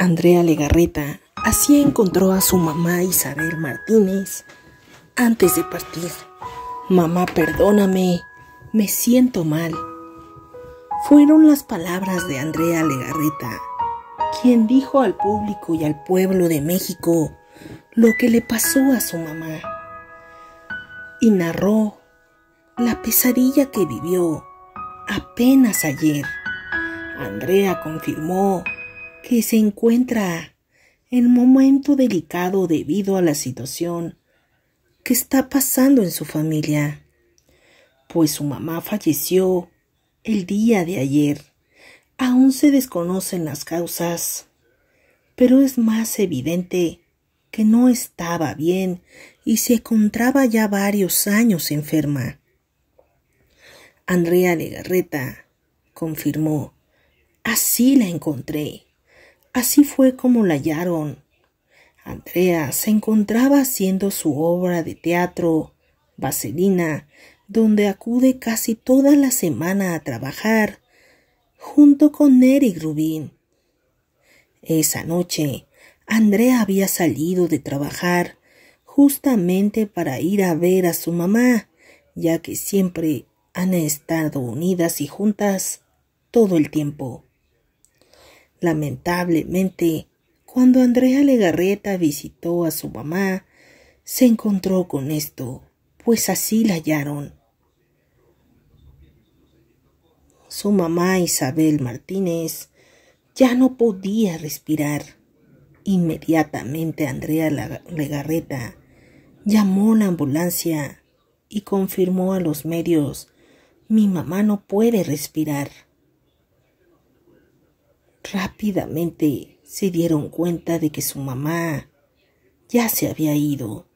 Andrea Legarreta así encontró a su mamá Isabel Martínez antes de partir. Mamá, perdóname, me siento mal. Fueron las palabras de Andrea Legarreta, quien dijo al público y al pueblo de México lo que le pasó a su mamá y narró la pesadilla que vivió apenas ayer. Andrea confirmó que se encuentra en un momento delicado debido a la situación que está pasando en su familia, pues su mamá falleció el día de ayer. Aún se desconocen las causas, pero es más evidente que no estaba bien y se encontraba ya varios años enferma. Andrea Garreta confirmó, así la encontré. Así fue como la hallaron. Andrea se encontraba haciendo su obra de teatro, Vaselina, donde acude casi toda la semana a trabajar, junto con Eric Rubin. Esa noche, Andrea había salido de trabajar justamente para ir a ver a su mamá, ya que siempre han estado unidas y juntas todo el tiempo. Lamentablemente, cuando Andrea Legarreta visitó a su mamá, se encontró con esto, pues así la hallaron. Su mamá Isabel Martínez ya no podía respirar. Inmediatamente Andrea Legarreta llamó a la ambulancia y confirmó a los medios, mi mamá no puede respirar. Rápidamente se dieron cuenta de que su mamá ya se había ido.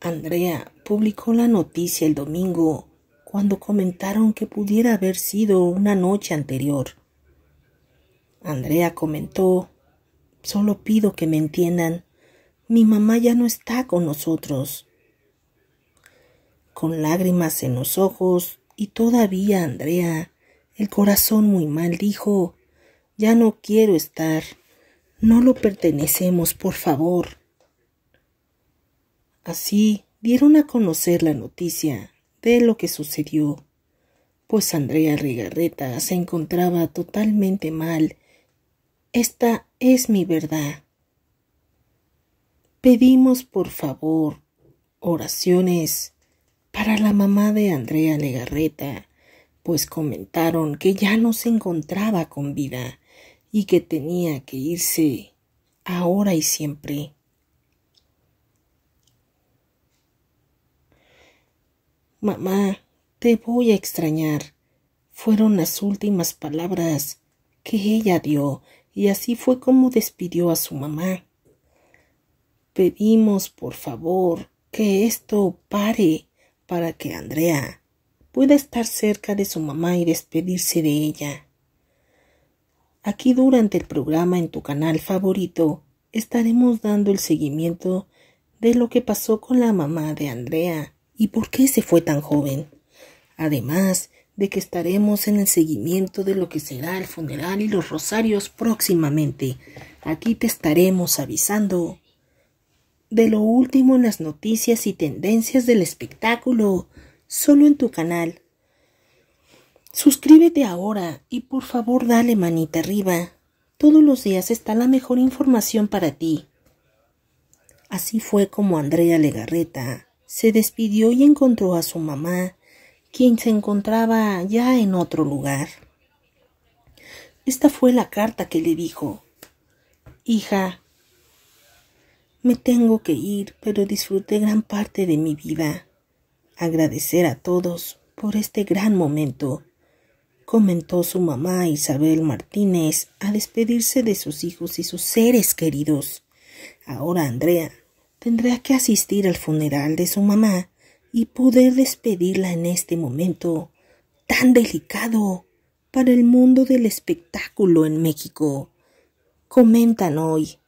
Andrea publicó la noticia el domingo cuando comentaron que pudiera haber sido una noche anterior. Andrea comentó, solo pido que me entiendan, mi mamá ya no está con nosotros. Con lágrimas en los ojos y todavía Andrea el corazón muy mal dijo, ya no quiero estar, no lo pertenecemos, por favor. Así dieron a conocer la noticia de lo que sucedió, pues Andrea Legarreta se encontraba totalmente mal. Esta es mi verdad. Pedimos, por favor, oraciones para la mamá de Andrea Legarreta pues comentaron que ya no se encontraba con vida y que tenía que irse ahora y siempre. Mamá, te voy a extrañar. Fueron las últimas palabras que ella dio, y así fue como despidió a su mamá. Pedimos, por favor, que esto pare para que Andrea pueda estar cerca de su mamá y despedirse de ella. Aquí durante el programa en tu canal favorito estaremos dando el seguimiento de lo que pasó con la mamá de Andrea y por qué se fue tan joven. Además de que estaremos en el seguimiento de lo que será el funeral y los rosarios próximamente. Aquí te estaremos avisando de lo último en las noticias y tendencias del espectáculo solo en tu canal. Suscríbete ahora y por favor dale manita arriba. Todos los días está la mejor información para ti. Así fue como Andrea Legarreta se despidió y encontró a su mamá, quien se encontraba ya en otro lugar. Esta fue la carta que le dijo Hija, me tengo que ir, pero disfruté gran parte de mi vida agradecer a todos por este gran momento, comentó su mamá Isabel Martínez al despedirse de sus hijos y sus seres queridos. Ahora Andrea tendrá que asistir al funeral de su mamá y poder despedirla en este momento tan delicado para el mundo del espectáculo en México. Comentan hoy